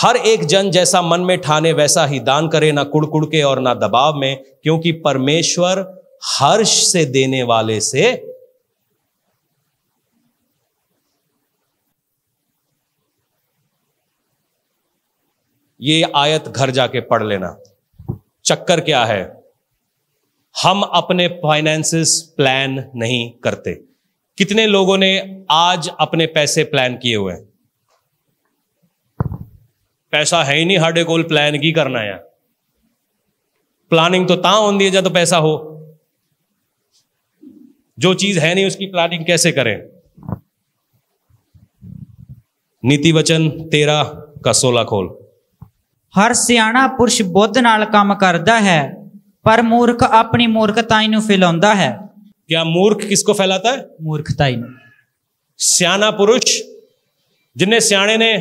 हर एक जन जैसा मन में ठाने वैसा ही दान करे ना कुड़कुड़ के और ना दबाव में क्योंकि परमेश्वर हर्ष से देने वाले से ये आयत घर जाके पढ़ लेना चक्कर क्या है हम अपने फाइनेंसिस प्लान नहीं करते कितने लोगों ने आज अपने पैसे प्लान किए हुए हैं ਪੈਸਾ ਹੈ ਹੀ ਨਹੀਂ ਸਾਡੇ ਕੋਲ ਪਲਾਨ ਕੀ ਕਰਨਾ ਆ प्लानिंग तो ता होती है जब पैसा हो जो चीज है नहीं उसकी प्लानिंग कैसे करें नीति वचन तेरा का सोलह खोल ਹਰ ਸਿਆਣਾ ਪੁਰਸ਼ ਬੁੱਧ ਨਾਲ ਕੰਮ ਕਰਦਾ ਹੈ ਪਰ ਮੂਰਖ ਆਪਣੀ ਮੂਰਖਤਾ ਨੂੰ ਫੈਲਾਉਂਦਾ ਹੈ क्या मूर्ख किसको फैलाता है ਮੂਰਖਤਾ ਨੂੰ ਸਿਆਣਾ ਪੁਰਸ਼ ਜਿੰਨੇ ਸਿਆਣੇ ਨੇ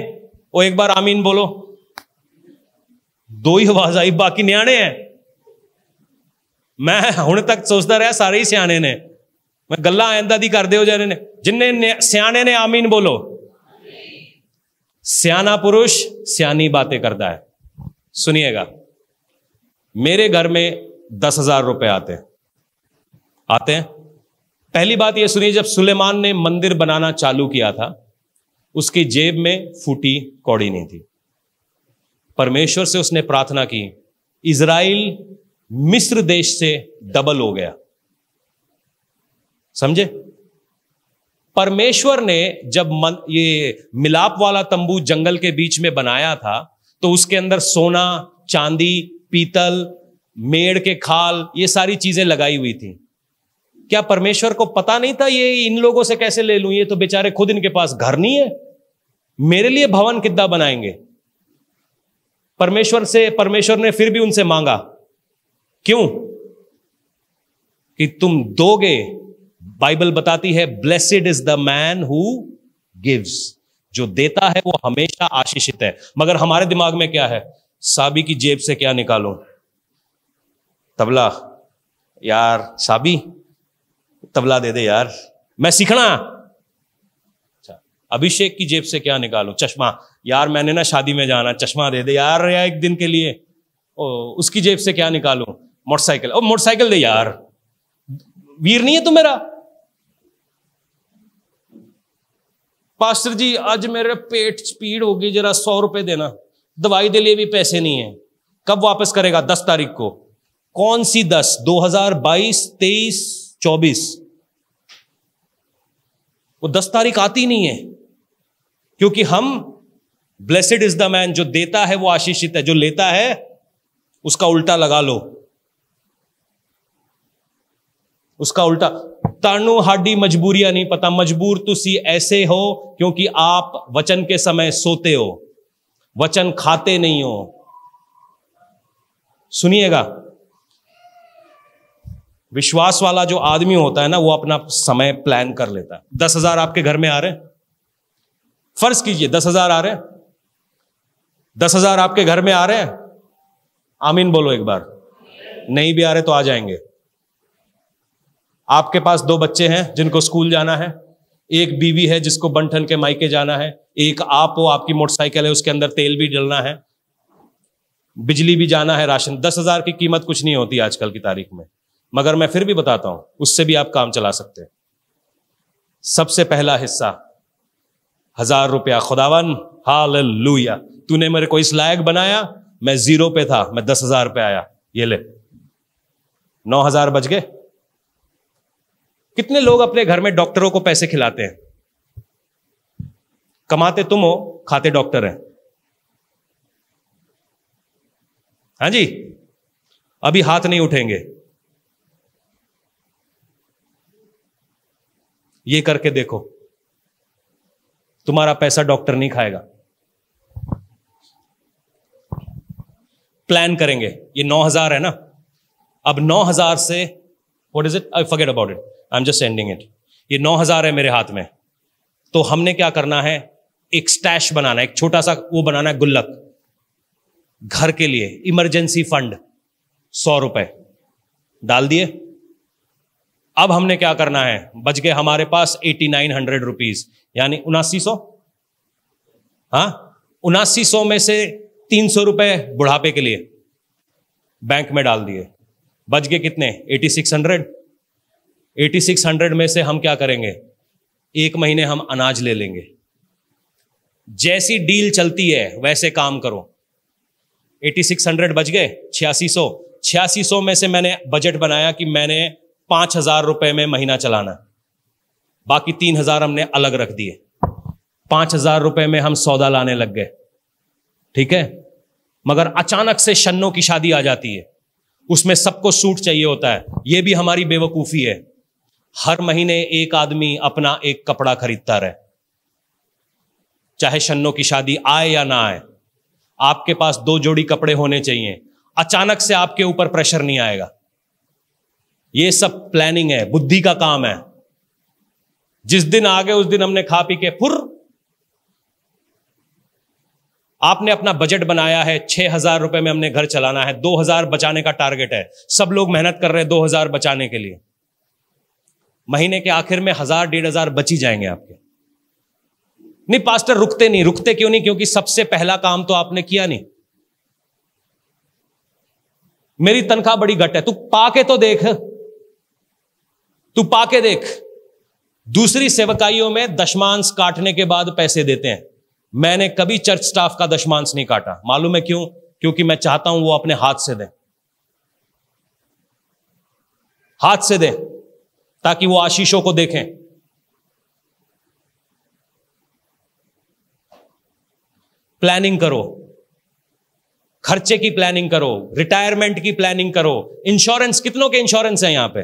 वो एक बार आमीन बोलो दो ही आवाज आई बाकी न्याणे हैं मैं हूं तक सोचता रहा सारे ही सियाने ने मैं गल दी कर दो जाने ने जिन्ने सियाने ने आमीन बोलो सियाना पुरुष सियानी बातें करता है सुनिएगा मेरे घर में दस हजार रुपए आते हैं आते हैं पहली बात यह सुनिए जब सुलेमान ने मंदिर बनाना चालू किया था उसकी जेब में फूटी कौड़ी नहीं थी परमेश्वर से उसने प्रार्थना की इज़राइल मिस्र देश से डबल हो गया समझे परमेश्वर ने जब मन, ये मिलाप वाला तंबू जंगल के बीच में बनाया था तो उसके अंदर सोना चांदी पीतल मेड़ के खाल ये सारी चीजें लगाई हुई थी क्या परमेश्वर को पता नहीं था ये इन लोगों से कैसे ले लूं ये तो बेचारे खुद इनके पास घर नहीं है मेरे लिए भवन कितना बनाएंगे परमेश्वर से परमेश्वर ने फिर भी उनसे मांगा क्यों कि तुम दोगे बाइबल बताती है blessed is the man who gives जो देता है वो हमेशा आशीषित है मगर हमारे दिमाग में क्या है साबी की जेब से क्या निकालो तबला यार साबी तबला दे दे यार मैं सीखना अच्छा अभिषेक की जेब से क्या निकालू चश्मा यार मैंने ना शादी में जाना चश्मा दे दे यार या एक दिन के लिए ओ उसकी जेब से क्या निकालू मोटरसाइकिल ओ मोटरसाइकिल दे यार वीर नहीं है तू मेरा पास्टर जी आज मेरे पेट पीड़ होगी जरा सौ रुपए देना दवाई दे लिए भी पैसे नहीं है कब वापस करेगा दस तारीख को कौन सी दस दो हजार बाईस तेईस चौबीस वो दस तारीख आती नहीं है क्योंकि हम ब्लेसिड इज द मैन जो देता है वो आशीषित है जो लेता है उसका उल्टा लगा लो उसका उल्टा तानु हाडी मजबूरिया नहीं पता मजबूर तुसी ऐसे हो क्योंकि आप वचन के समय सोते हो वचन खाते नहीं हो सुनिएगा विश्वास वाला जो आदमी होता है ना वो अपना समय प्लान कर लेता है दस हजार आपके घर में आ रहे फर्ज कीजिए दस हजार आ रहे दस हजार आपके घर में आ रहे हैं आमीन बोलो एक बार नहीं भी आ रहे तो आ जाएंगे आपके पास दो बच्चे हैं जिनको स्कूल जाना है एक बीवी है जिसको बंठन के माइके जाना है एक आप हो आपकी मोटरसाइकिल है उसके अंदर तेल भी डलना है बिजली भी जाना है राशन दस हजार की कीमत कुछ नहीं होती आजकल की तारीख में मगर मैं फिर भी बताता हूं उससे भी आप काम चला सकते हैं सबसे पहला हिस्सा हजार रुपया खुदावन हाल लुया तूने मेरे को इस लायक बनाया मैं जीरो पे था मैं दस हजार पे आया ये ले नौ हजार बच गए कितने लोग अपने घर में डॉक्टरों को पैसे खिलाते हैं कमाते तुम हो खाते डॉक्टर हैं हाँ जी अभी हाथ नहीं उठेंगे ये करके देखो तुम्हारा पैसा डॉक्टर नहीं खाएगा प्लान करेंगे ये नौ हजार है ना अब नौ हजार से what is it I forget about it I am just ending it ये नौ हजार है मेरे हाथ में तो हमने क्या करना है एक स्टैश बनाना एक छोटा सा वो बनाना है गुल्लक घर के लिए इमरजेंसी फंड सौ रुपए डाल दिए अब हमने क्या करना है बच गए हमारे पास एटी नाइन हंड्रेड रुपीज यानी उनासी सौ हाँ उनासी सौ में से तीन सौ रुपए बुढ़ापे के लिए बैंक में डाल दिए बच गए कितने eighty six hundred eighty six hundred में से हम क्या करेंगे एक महीने हम अनाज ले लेंगे जैसी डील चलती है वैसे काम करो एटी सिक्स हंड्रेड बच गए छियासी छियासी सौ में से मैंने बजट बनाया कि मैंने पांच हजार रुपए में महीना चलाना बाकी तीन हजार हमने अलग रख दिए पांच हजार रुपए में हम सौदा लाने लग गए ठीक है मगर अचानक से शन्नों की शादी आ जाती है उसमें सबको सूट चाहिए होता है यह भी हमारी बेवकूफी है हर महीने एक आदमी अपना एक कपड़ा खरीदता रहे चाहे शन्नों की शादी आए या ना आए आपके पास दो जोड़ी कपड़े होने चाहिए अचानक से आपके ऊपर प्रेशर नहीं आएगा ये सब प्लानिंग है बुद्धि का काम है जिस दिन आ गए उस दिन हमने खा पी के फुर आपने अपना बजट बनाया है छह हजार रुपए में हमने घर चलाना है दो हजार बचाने का टारगेट है सब लोग मेहनत कर रहे हैं दो हजार बचाने के लिए महीने के आखिर में हजार डेढ़ हजार बची जाएंगे आपके नहीं पास्टर रुकते नहीं रुकते क्यों नहीं क्योंकि सबसे पहला काम तो आपने किया नहीं मेरी तनख्वाह बड़ी घट है तू पा के तो देख तू पाके देख दूसरी सेवकाइयों में दशमांश काटने के बाद पैसे देते हैं मैंने कभी चर्च स्टाफ का दशमांश नहीं काटा मालूम है क्यों क्योंकि मैं चाहता हूं वो अपने हाथ से दें हाथ से दें ताकि वो आशीषों को देखें प्लानिंग करो खर्चे की प्लानिंग करो रिटायरमेंट की प्लानिंग करो इंश्योरेंस कितनों के इंश्योरेंस है यहां पे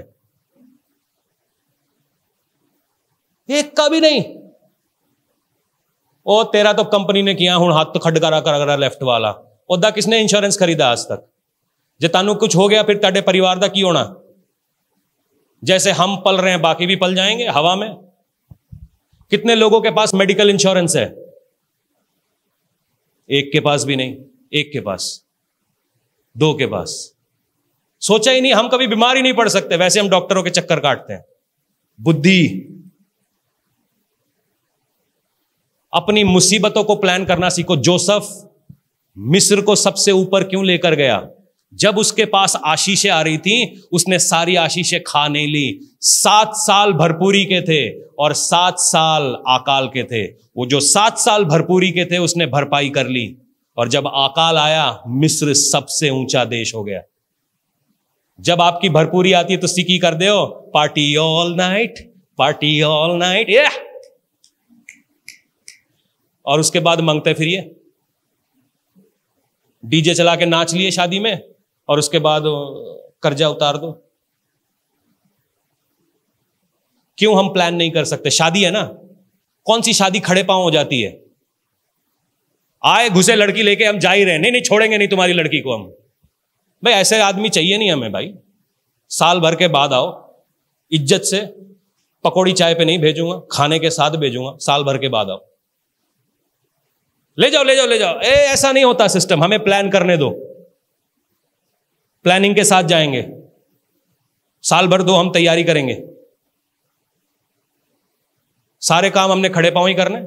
एक का भी नहीं ओ तेरा तो कंपनी ने किया हूं हथ खड करा करा लेफ्ट वाला ओदा किसने इंश्योरेंस खरीदा आज तक जो तहु कुछ हो गया फिर ते परिवार का की होना जैसे हम पल रहे हैं बाकी भी पल जाएंगे हवा में कितने लोगों के पास मेडिकल इंश्योरेंस है एक के पास भी नहीं एक के पास दो के पास सोचा ही नहीं हम कभी बीमार ही नहीं पड़ सकते वैसे हम डॉक्टरों के चक्कर काटते हैं बुद्धि अपनी मुसीबतों को प्लान करना सीखो जोसफ मिस्र को सबसे ऊपर क्यों लेकर गया जब उसके पास आशीषें आ रही थी उसने सारी आशीषें खा नहीं ली सात साल भरपूरी के थे और सात साल अकाल के थे वो जो सात साल भरपूरी के थे उसने भरपाई कर ली और जब अकाल आया मिस्र सबसे ऊंचा देश हो गया जब आपकी भरपूरी आती है तो सिकी कर दो party all night party all night ये और उसके बाद मांगते फिर ये डीजे चला के नाच लिए शादी में और उसके बाद कर्जा उतार दो क्यों हम प्लान नहीं कर सकते शादी है ना कौन सी शादी खड़े पांव हो जाती है आए घुसे लड़की लेके हम जा ही रहे नहीं नहीं छोड़ेंगे नहीं तुम्हारी लड़की को हम भाई ऐसे आदमी चाहिए नहीं हमें भाई साल भर के बाद आओ इज्जत से पकौड़ी चाय पे नहीं भेजूंगा खाने के साथ भेजूंगा साल भर के बाद आओ ले जाओ ले जाओ ले जाओ ए ऐसा नहीं होता सिस्टम हमें प्लान करने दो प्लानिंग के साथ जाएंगे साल भर दो हम तैयारी करेंगे सारे काम हमने खड़े पाओ ही करने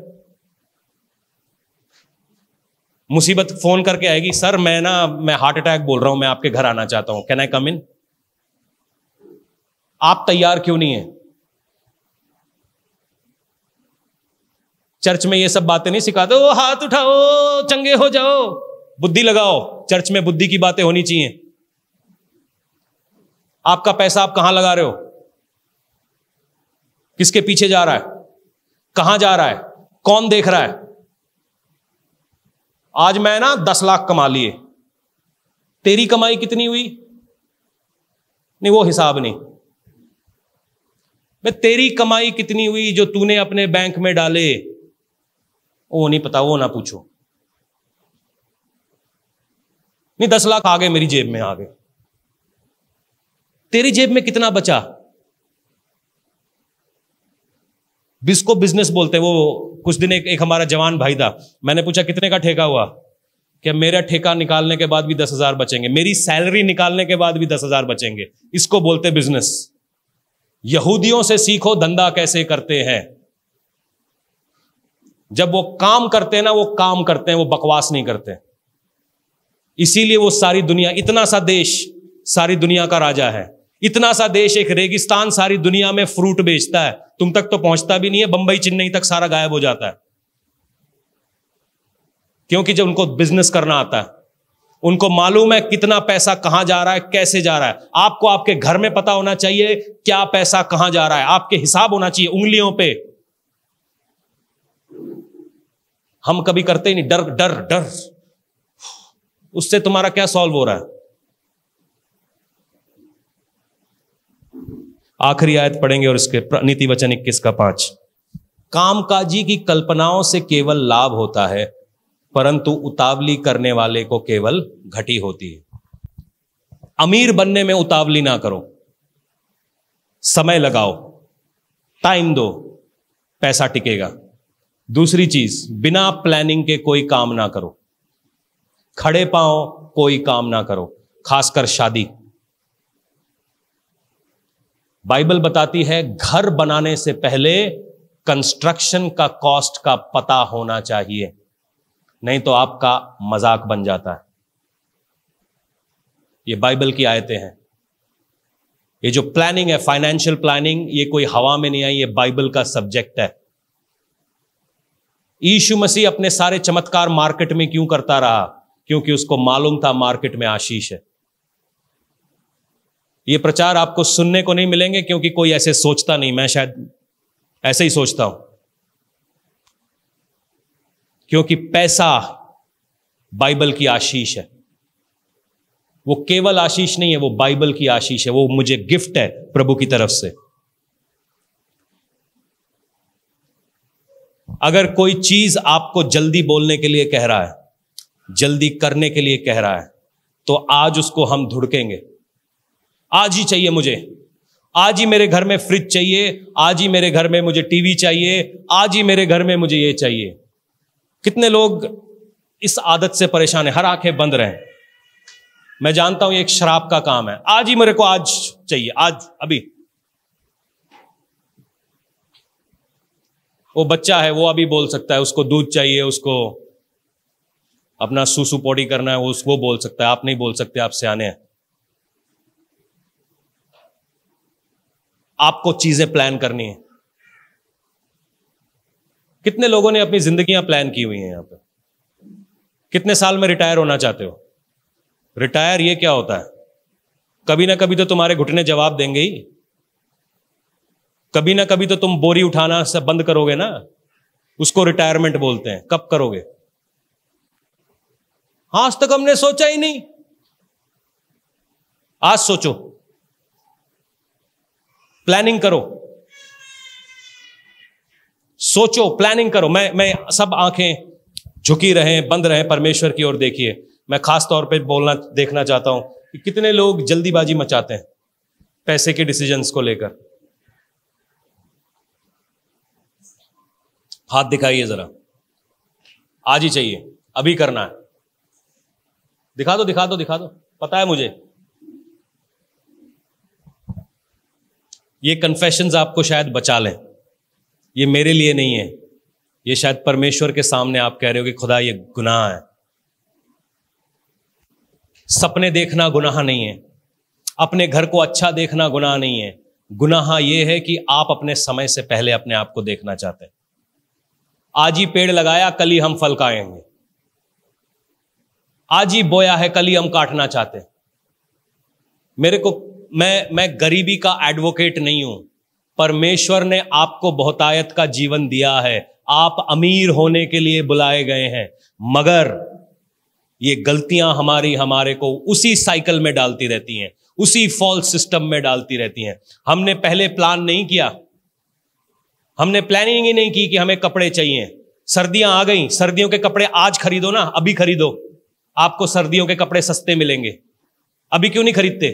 मुसीबत फोन करके आएगी सर मैं ना मैं हार्ट अटैक बोल रहा हूं मैं आपके घर आना चाहता हूं कैन आई कम इन आप तैयार क्यों नहीं है चर्च में ये सब बातें नहीं सिखाते वो हाथ उठाओ चंगे हो जाओ बुद्धि लगाओ चर्च में बुद्धि की बातें होनी चाहिए आपका पैसा आप कहां लगा रहे हो किसके पीछे जा रहा है कहां जा रहा है कौन देख रहा है आज मैं ना दस लाख कमा लिए तेरी कमाई कितनी हुई नहीं वो हिसाब नहीं मैं तेरी कमाई कितनी हुई जो तूने अपने बैंक में डाले वो नहीं पता वो ना पूछो नहीं दस लाख आ गए मेरी जेब में आ गए तेरी जेब में कितना बचा बिस्को बिजनेस बोलते वो कुछ दिन एक, एक हमारा जवान भाई था मैंने पूछा कितने का ठेका हुआ क्या मेरा ठेका निकालने के बाद भी दस हजार बचेंगे मेरी सैलरी निकालने के बाद भी दस हजार बचेंगे इसको बोलते बिजनेस यहूदियों से सीखो धंधा कैसे करते हैं जब वो काम करते हैं ना वो काम करते हैं वो बकवास नहीं करते इसीलिए वो सारी दुनिया इतना सा देश सारी दुनिया का राजा है इतना सा देश एक रेगिस्तान सारी दुनिया में फ्रूट बेचता है तुम तक तो पहुंचता भी नहीं है बंबई चेन्नई तक सारा गायब हो जाता है क्योंकि जब उनको बिजनेस करना आता है उनको मालूम है कितना पैसा कहां जा रहा है कैसे जा रहा है आपको आपके घर में पता होना चाहिए क्या पैसा कहां जा रहा है आपके हिसाब होना चाहिए उंगलियों पर हम कभी करते ही नहीं डर डर डर उससे तुम्हारा क्या सॉल्व हो रहा है आखिरी आयत पढ़ेंगे और इसके नीति वचन इक्कीस का पांच कामकाजी की कल्पनाओं से केवल लाभ होता है परंतु उतावली करने वाले को केवल घटी होती है अमीर बनने में उतावली ना करो समय लगाओ टाइम दो पैसा टिकेगा दूसरी चीज बिना प्लानिंग के कोई काम ना करो खड़े पाओ कोई काम ना करो खासकर शादी बाइबल बताती है घर बनाने से पहले कंस्ट्रक्शन का कॉस्ट का पता होना चाहिए नहीं तो आपका मजाक बन जाता है ये बाइबल की आयतें हैं ये जो प्लानिंग है फाइनेंशियल प्लानिंग ये कोई हवा में नहीं आई ये बाइबल का सब्जेक्ट है यीशु मसीह अपने सारे चमत्कार मार्केट में क्यों करता रहा क्योंकि उसको मालूम था मार्केट में आशीष है ये प्रचार आपको सुनने को नहीं मिलेंगे क्योंकि कोई ऐसे सोचता नहीं मैं शायद ऐसे ही सोचता हूं क्योंकि पैसा बाइबल की आशीष है वो केवल आशीष नहीं है वो बाइबल की आशीष है वो मुझे गिफ्ट है प्रभु की तरफ से अगर कोई चीज आपको जल्दी बोलने के लिए कह रहा है जल्दी करने के लिए कह रहा है तो आज उसको हम धुड़केंगे आज ही चाहिए मुझे आज ही मेरे घर में फ्रिज चाहिए आज ही मेरे घर में मुझे टीवी चाहिए आज ही मेरे घर में मुझे ये चाहिए कितने लोग इस आदत से परेशान है हर आंखें बंद रहे मैं जानता हूं ये एक शराब का काम है आज ही मेरे को आज चाहिए आज अभी वो बच्चा है वो अभी बोल सकता है उसको दूध चाहिए उसको अपना सुसु पौड़ी करना है वो उसको बोल सकता है आप नहीं बोल सकते आप सियाने आपको चीजें प्लान करनी है कितने लोगों ने अपनी जिंदगियां प्लान की हुई हैं यहां पे कितने साल में रिटायर होना चाहते हो रिटायर ये क्या होता है कभी ना कभी तो तुम्हारे घुटने जवाब देंगे ही कभी ना कभी तो तुम बोरी उठाना सब बंद करोगे ना उसको रिटायरमेंट बोलते हैं कब करोगे आज तक हमने सोचा ही नहीं आज सोचो प्लानिंग करो सोचो प्लानिंग करो मैं मैं सब आंखें झुकी रहे बंद रहे परमेश्वर की ओर देखिए मैं खास तौर पे बोलना देखना चाहता हूं कि कितने लोग जल्दीबाजी मचाते हैं पैसे के डिसीजंस को लेकर हाथ दिखाइए जरा आज ही चाहिए अभी करना है दिखा दो दिखा दो दिखा दो पता है मुझे ये कन्फेशन आपको शायद बचा लें ये मेरे लिए नहीं है ये शायद परमेश्वर के सामने आप कह रहे हो कि खुदा ये गुनाह है सपने देखना गुनाह नहीं है अपने घर को अच्छा देखना गुनाह नहीं है गुनाह यह है कि आप अपने समय से पहले अपने आप को देखना चाहते हैं आज ही पेड़ लगाया कल ही हम फल खाएंगे आज ही बोया है कल ही हम काटना चाहते मेरे को मैं मैं गरीबी का एडवोकेट नहीं हूं परमेश्वर ने आपको बहुतायत का जीवन दिया है आप अमीर होने के लिए बुलाए गए हैं मगर ये गलतियां हमारी हमारे को उसी साइकिल में डालती रहती हैं उसी फॉल्स सिस्टम में डालती रहती हैं हमने पहले प्लान नहीं किया हमने प्लानिंग ही नहीं की कि हमें कपड़े चाहिए सर्दियां आ गई सर्दियों के कपड़े आज खरीदो ना अभी खरीदो आपको सर्दियों के कपड़े सस्ते मिलेंगे अभी क्यों नहीं खरीदते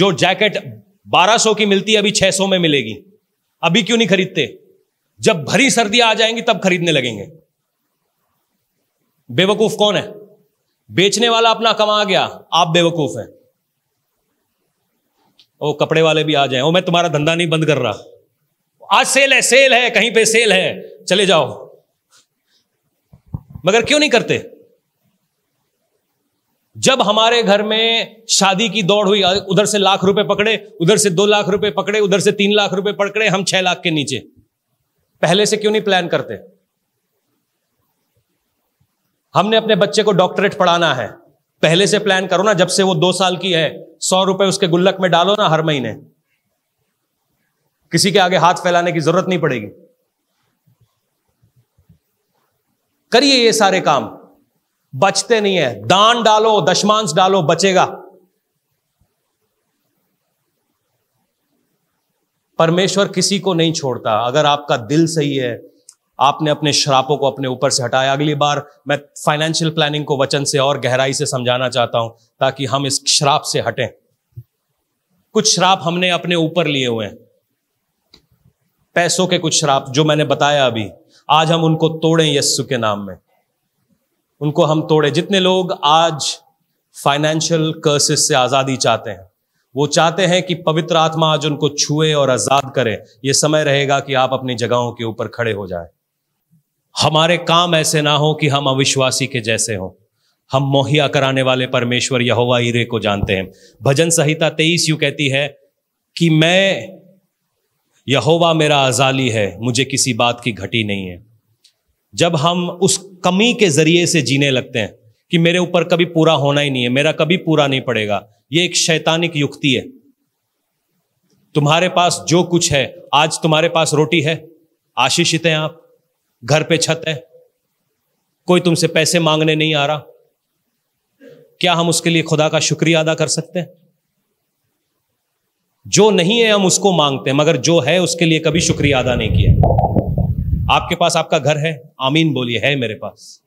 जो जैकेट 1200 की मिलती है अभी 600 में मिलेगी अभी क्यों नहीं खरीदते जब भरी सर्दियां आ जाएंगी तब खरीदने लगेंगे बेवकूफ कौन है बेचने वाला अपना कमा गया आप बेवकूफ हैं ओ कपड़े वाले भी आ जाए ओ मैं तुम्हारा धंधा नहीं बंद कर रहा आज सेल है सेल है कहीं पे सेल है चले जाओ मगर क्यों नहीं करते जब हमारे घर में शादी की दौड़ हुई उधर से लाख रुपए पकड़े उधर से दो लाख रुपए पकड़े उधर से तीन लाख रुपए पकड़े हम छह लाख के नीचे पहले से क्यों नहीं प्लान करते हमने अपने बच्चे को डॉक्टरेट पढ़ाना है पहले से प्लान करो ना जब से वो दो साल की है सौ रुपए उसके गुल्लक में डालो ना हर महीने किसी के आगे हाथ फैलाने की जरूरत नहीं पड़ेगी करिए ये सारे काम बचते नहीं है दान डालो दशमांश डालो बचेगा परमेश्वर किसी को नहीं छोड़ता अगर आपका दिल सही है आपने अपने श्रापों को अपने ऊपर से हटाया अगली बार मैं फाइनेंशियल प्लानिंग को वचन से और गहराई से समझाना चाहता हूं ताकि हम इस श्राप से हटें कुछ श्राप हमने अपने ऊपर लिए हुए हैं पैसों के कुछ श्राप जो मैंने बताया अभी आज हम उनको तोड़ें यस्सु के नाम में उनको हम तोड़े जितने लोग आज फाइनेंशियल कर्सेस से आजादी चाहते हैं वो चाहते हैं कि पवित्र आत्मा आज उनको छुए और आजाद करे ये समय रहेगा कि आप अपनी जगहों के ऊपर खड़े हो जाए हमारे काम ऐसे ना हो कि हम अविश्वासी के जैसे हों हम मोहिया कराने वाले परमेश्वर यहोवा हीरे को जानते हैं भजन संहिता तेईस यू कहती है कि मैं यहोवा मेरा अजाली है मुझे किसी बात की घटी नहीं है जब हम उस कमी के जरिए से जीने लगते हैं कि मेरे ऊपर कभी पूरा होना ही नहीं है मेरा कभी पूरा नहीं पड़ेगा ये एक शैतानिक युक्ति है तुम्हारे पास जो कुछ है आज तुम्हारे पास रोटी है आशीषित हैं आप घर पे छत है कोई तुमसे पैसे मांगने नहीं आ रहा क्या हम उसके लिए खुदा का शुक्रिया अदा कर सकते हैं जो नहीं है हम उसको मांगते हैं मगर जो है उसके लिए कभी शुक्रिया अदा नहीं किया आपके पास आपका घर है आमीन बोलिए है मेरे पास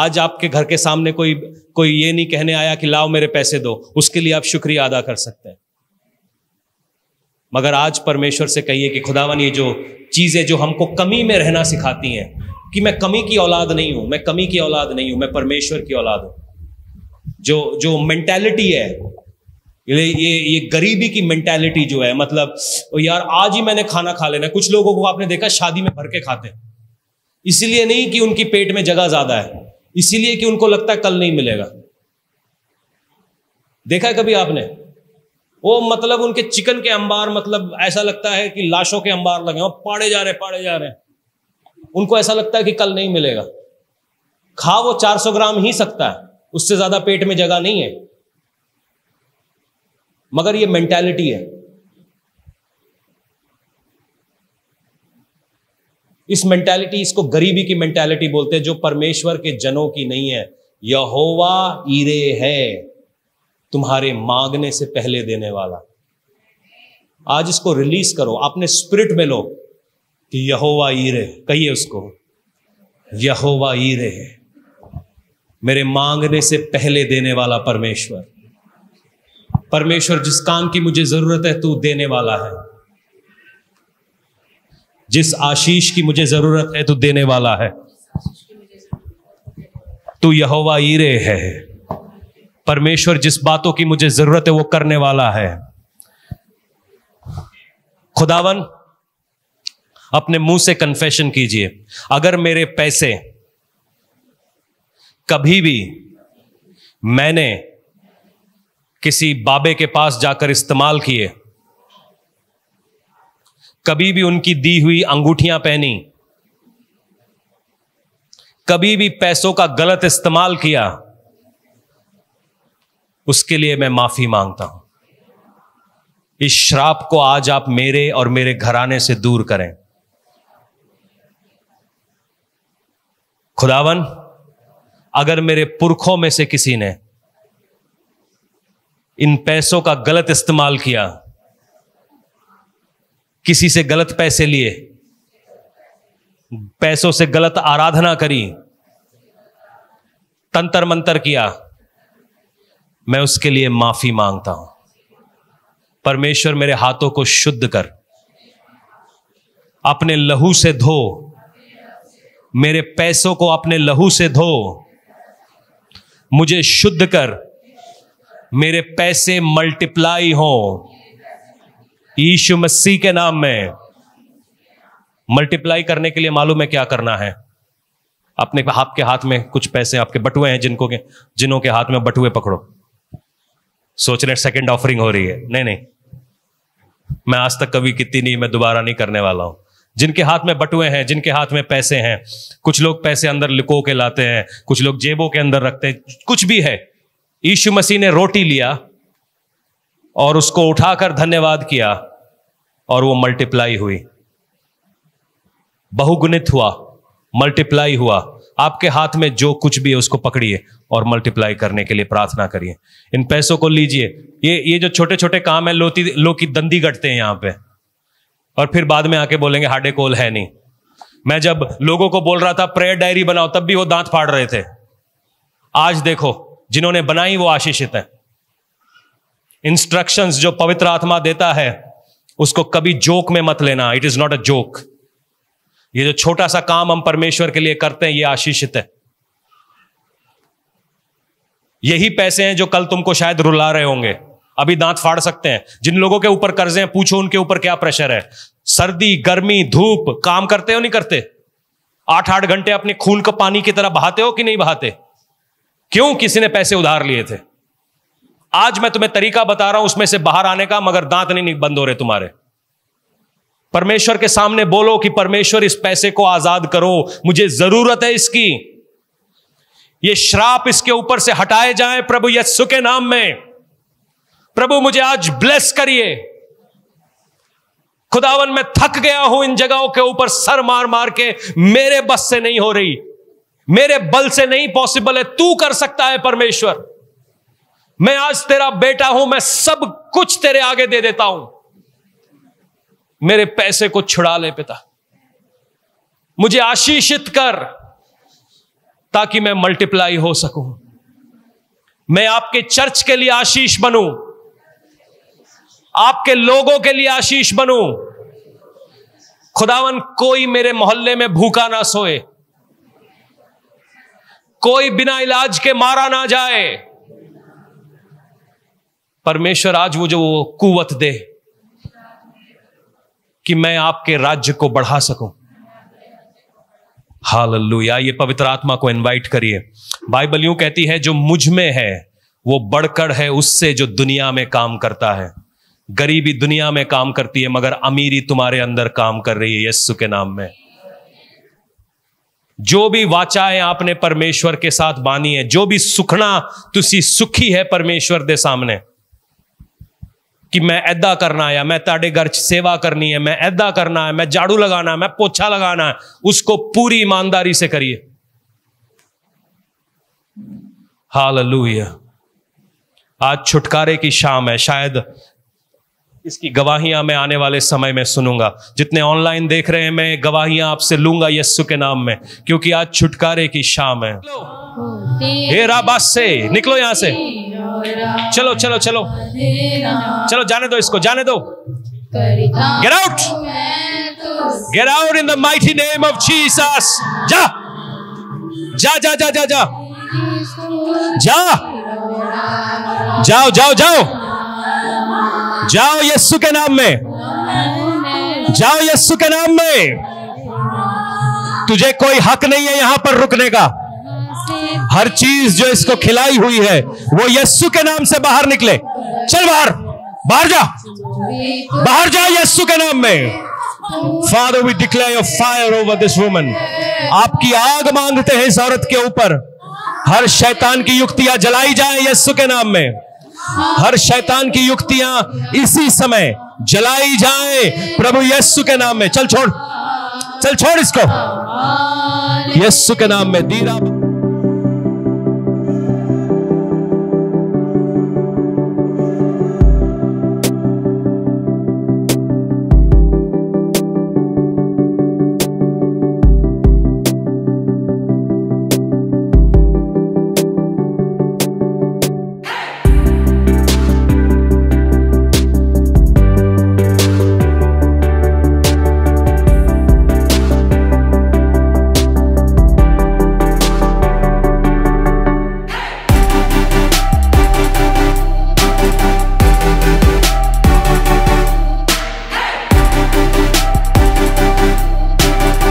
आज आपके घर के सामने कोई कोई ये नहीं कहने आया कि लाओ मेरे पैसे दो उसके लिए आप शुक्रिया अदा कर सकते हैं मगर आज परमेश्वर से कहिए कि खुदावन ये जो चीज़ें जो हमको कमी में रहना सिखाती हैं कि मैं कमी की औलाद नहीं हूं मैं कमी की औलाद नहीं हूं मैं परमेश्वर की औलाद हूं जो जो मेंटेलिटी है ये ये ये गरीबी की मेंटेलिटी जो है मतलब यार आज ही मैंने खाना खा लेना कुछ लोगों को आपने देखा शादी में भर के खाते हैं इसीलिए नहीं कि उनकी पेट में जगह ज्यादा है इसीलिए कि उनको लगता है कल नहीं मिलेगा देखा है कभी आपने वो मतलब उनके चिकन के अंबार मतलब ऐसा लगता है कि लाशों के अंबार लगे और पाड़े जा रहे पाड़े जा रहे उनको ऐसा लगता है कि कल नहीं मिलेगा खा वो 400 ग्राम ही सकता है उससे ज्यादा पेट में जगह नहीं है मगर ये मेंटालिटी है इस मेंटेलिटी इसको गरीबी की मेंटालिटी बोलते हैं जो परमेश्वर के जनों की नहीं है यहोवा ईरे है तुम्हारे मांगने से पहले देने वाला आज इसको रिलीज करो अपने स्पिरिट में लो कि यहोवा ईरे कहिए उसको यहोवा ईरे है मेरे मांगने से पहले देने वाला परमेश्वर परमेश्वर जिस काम की मुझे जरूरत है तू देने वाला है जिस आशीष की मुझे जरूरत है तू देने वाला है तू यहोवा ईरे है परमेश्वर जिस बातों की मुझे जरूरत है वो करने वाला है खुदावन अपने मुंह से कन्फेशन कीजिए अगर मेरे पैसे कभी भी मैंने किसी बाबे के पास जाकर इस्तेमाल किए कभी भी उनकी दी हुई अंगूठियां पहनी कभी भी पैसों का गलत इस्तेमाल किया उसके लिए मैं माफी मांगता हूं इस श्राप को आज आप मेरे और मेरे घराने से दूर करें खुदावन अगर मेरे पुरखों में से किसी ने इन पैसों का गलत इस्तेमाल किया किसी से गलत पैसे लिए पैसों से गलत आराधना करी तंत्र मंत्र किया मैं उसके लिए माफी मांगता हूं परमेश्वर मेरे हाथों को शुद्ध कर अपने लहू से धो मेरे पैसों को अपने लहू से धो मुझे शुद्ध कर मेरे पैसे मल्टीप्लाई हो ईशु मसीह के नाम में मल्टीप्लाई करने के लिए मालूम है क्या करना है अपने आपके हाथ में कुछ पैसे आपके बटुए हैं जिनको के जिनों के हाथ में बटुए पकड़ो सोच रहे सेकंड ऑफरिंग हो रही है नहीं नहीं मैं आज तक कभी कितनी नहीं मैं दोबारा नहीं करने वाला हूं जिनके हाथ में बटुए हैं जिनके हाथ में पैसे हैं कुछ लोग पैसे अंदर लिको के लाते हैं कुछ लोग जेबों के अंदर रखते हैं कुछ भी है यीशु मसीह ने रोटी लिया और उसको उठाकर धन्यवाद किया और वो मल्टीप्लाई हुई बहुगुणित हुआ मल्टीप्लाई हुआ आपके हाथ में जो कुछ भी है उसको पकड़िए और मल्टीप्लाई करने के लिए प्रार्थना करिए इन पैसों को लीजिए ये ये जो छोटे छोटे काम है लोती लोग की दंदी गटते हैं यहां पे और फिर बाद में आके बोलेंगे हार्डे कोल है नहीं मैं जब लोगों को बोल रहा था प्रेयर डायरी बनाओ तब भी वो दांत फाड़ रहे थे आज देखो जिन्होंने बनाई वो आशीषित है इंस्ट्रक्शंस जो पवित्र आत्मा देता है उसको कभी जोक में मत लेना it is not a joke ये जो छोटा सा काम हम परमेश्वर के लिए करते हैं ये आशीषित है यही पैसे हैं जो कल तुमको शायद रुला रहे होंगे अभी दांत फाड़ सकते हैं जिन लोगों के ऊपर कर्जे हैं पूछो उनके ऊपर क्या प्रेशर है सर्दी गर्मी धूप काम करते हो नहीं करते आठ आठ घंटे अपने खून का पानी की तरह बहाते हो कि नहीं बहाते क्यों किसी ने पैसे उधार लिए थे आज मैं तुम्हें तरीका बता रहा हूं उसमें से बाहर आने का मगर दांत नहीं बंद हो रहे तुम्हारे परमेश्वर के सामने बोलो कि परमेश्वर इस पैसे को आजाद करो मुझे जरूरत है इसकी ये श्राप इसके ऊपर से हटाए जाए प्रभु यस्सु के नाम में प्रभु मुझे आज ब्लेस करिए खुदावन मैं थक गया हूं इन जगहों के ऊपर सर मार मार के मेरे बस से नहीं हो रही मेरे बल से नहीं पॉसिबल है तू कर सकता है परमेश्वर मैं आज तेरा बेटा हूं मैं सब कुछ तेरे आगे दे देता हूं मेरे पैसे को छुड़ा ले पिता मुझे आशीषित कर ताकि मैं मल्टीप्लाई हो सकूं मैं आपके चर्च के लिए आशीष बनूं आपके लोगों के लिए आशीष बनूं खुदावन कोई मेरे मोहल्ले में भूखा ना सोए कोई बिना इलाज के मारा ना जाए परमेश्वर आज जो वो कुवत दे कि मैं आपके राज्य को बढ़ा सकूं या ये पवित्र आत्मा को इनवाइट करिए बाइबल यूं कहती है जो मुझ में है वो बढ़कर है उससे जो दुनिया में काम करता है गरीबी दुनिया में काम करती है मगर अमीरी तुम्हारे अंदर काम कर रही है यस्सु के नाम में जो भी वाचाएं आपने परमेश्वर के साथ बानी है जो भी सुखना तुसी सुखी है परमेश्वर दे सामने कि मैं ऐदा करना या मैं ताड़े घर सेवा करनी है मैं ऐदा करना है मैं झाड़ू लगाना है मैं पोछा लगाना है उसको पूरी ईमानदारी से करिए हाल आज छुटकारे की शाम है शायद इसकी गवाहियां मैं आने वाले समय में सुनूंगा जितने ऑनलाइन देख रहे हैं मैं गवाहियां आपसे लूंगा यस्सु के नाम में क्योंकि आज छुटकारे की शाम है हे राबास से निकलो यहां से चलो चलो चलो चलो जाने दो इसको जाने दो get out get out in the mighty name of Jesus जा जा जा जा जा जा जाओ जाओ जाओ जाओ यस्सु के नाम में जाओ यस्सु के नाम में तुझे कोई हक नहीं है यहां पर रुकने का हर चीज जो इसको खिलाई हुई है वो यस्सु के नाम से बाहर निकले चल बाहर बाहर जा बाहर जा यस्सु के नाम में father we declare your fire over this woman आपकी आग मांगते हैं इस औरत के ऊपर हर शैतान की युक्तियां जलाई जाए यस्सु के नाम में हर शैतान की युक्तियां इसी समय जलाई जाए प्रभु यस्सु के नाम में चल छोड़ चल छोड़ इसको यस्सु के नाम में दीरा